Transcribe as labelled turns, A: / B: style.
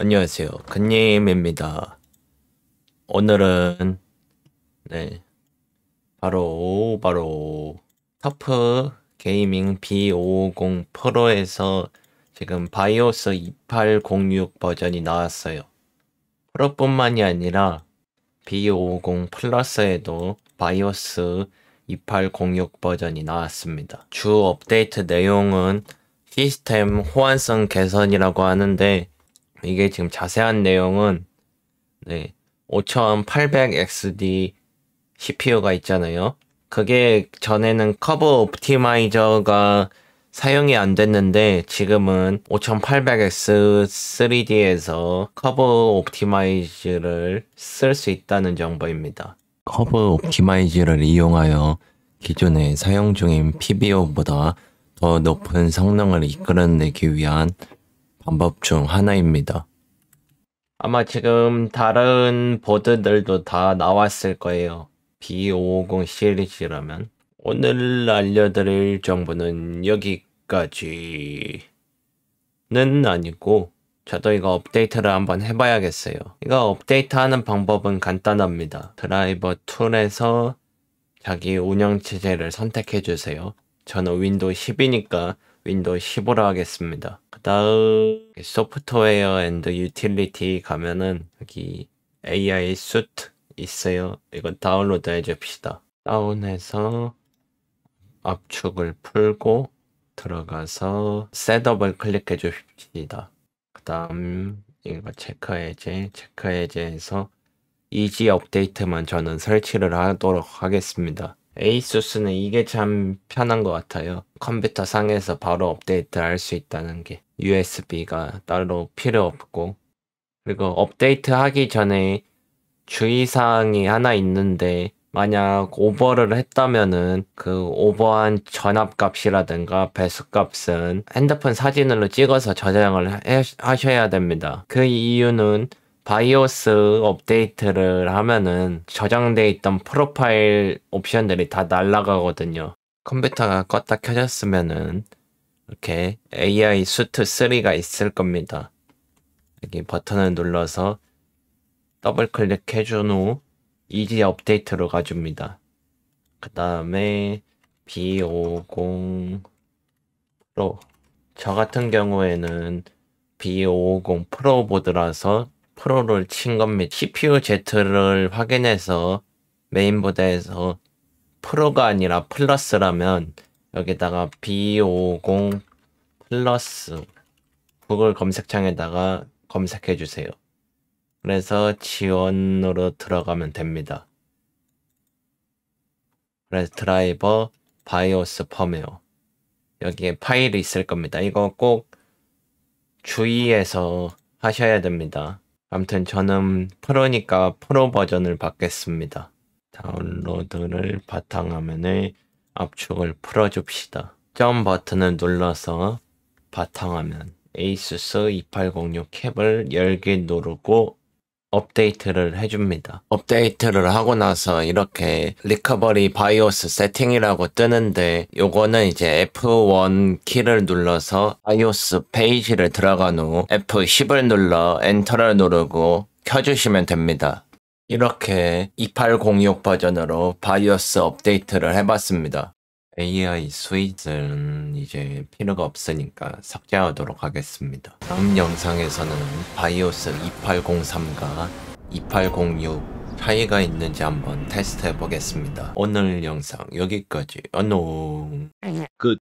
A: 안녕하세요. 예임입니다 오늘은 네 바로 바로 터프 게이밍 B550 프로에서 지금 바이오스 2806 버전이 나왔어요. 프로뿐만이 아니라 B550 플러스에도 바이오스 2806 버전이 나왔습니다. 주 업데이트 내용은 시스템 호환성 개선이라고 하는데 이게 지금 자세한 내용은 네, 5800XD CPU가 있잖아요. 그게 전에는 커브 옵티마이저가 사용이 안 됐는데 지금은 5800X3D에서 커브 옵티마이즈를 쓸 수 있다는 정보입니다. 커브 옵티마이즈를 이용하여 기존에 사용 중인 PBO보다 더 높은 성능을 이끌어내기 위한 방법 중 하나입니다. 아마 지금 다른 보드들도 다 나왔을 거예요. B550 시리즈라면. 오늘 알려드릴 정보는 여기까지는 아니고 저도 이거 업데이트를 한번 해봐야겠어요. 이거 업데이트하는 방법은 간단합니다. 드라이버 툴에서 자기 운영체제를 선택해주세요. 저는 윈도우 10이니까 윈도우 15로 하겠습니다. 그 다음 소프트웨어 앤드 유틸리티 가면은 여기 AI 수트 있어요. 이건 다운로드 해줍시다. 다운해서 압축을 풀고 들어가서 셋업을 클릭해 줍십시다그 다음 이거 체크해제 체크해제에서 이지 업데이트만 저는 설치를 하도록 하겠습니다. 에이수스는 이게 참 편한 것 같아요. 컴퓨터 상에서 바로 업데이트 할 수 있다는 게 USB가 따로 필요 없고 그리고 업데이트 하기 전에 주의사항이 하나 있는데 만약 오버를 했다면은 그 오버한 전압값이라든가 배수값은 핸드폰 사진으로 찍어서 저장을 하셔야 됩니다. 그 이유는 바이오스 업데이트를 하면은 저장돼 있던 프로파일 옵션들이 다 날아가거든요. 컴퓨터가 껐다 켜졌으면은 이렇게 AI 수트 3가 있을 겁니다. 여기 버튼을 눌러서 더블 클릭해 준후 이지 업데이트로 가줍니다. 그 다음에 B50 프로 저 같은 경우에는 B550 프로 보드라서 프로를 친 겁니다. CPU Z를 확인해서 메인보드에서 프로가 아니라 플러스라면 여기다가 B50 플러스 구글 검색창에다가 검색해 주세요. 그래서 지원으로 들어가면 됩니다. 그래서 드라이버 바이오스 펌웨어 여기에 파일이 있을 겁니다. 이거 꼭 주의해서 하셔야 됩니다. 아무튼 저는 프로니까 프로 버전을 받겠습니다. 다운로드를 바탕화면의 압축을 풀어줍시다. 점 버튼을 눌러서 바탕화면 ASUS 2806 캡을 열개 누르고 업데이트를 해줍니다. 업데이트를 하고 나서 이렇게 리커버리 바이오스 세팅이라고 뜨는데 요거는 이제 F1 키를 눌러서 바이오스 페이지를 들어간 후 F10을 눌러 엔터를 누르고 켜주시면 됩니다. 이렇게 2806 버전으로 바이오스 업데이트를 해봤습니다. AI 수익은 이제 필요가 없으니까 삭제하도록 하겠습니다. 다음 영상에서는 바이오스 2803과 2806 차이가 있는지 한번 테스트 해보겠습니다. 오늘 영상 여기까지 안녕 끝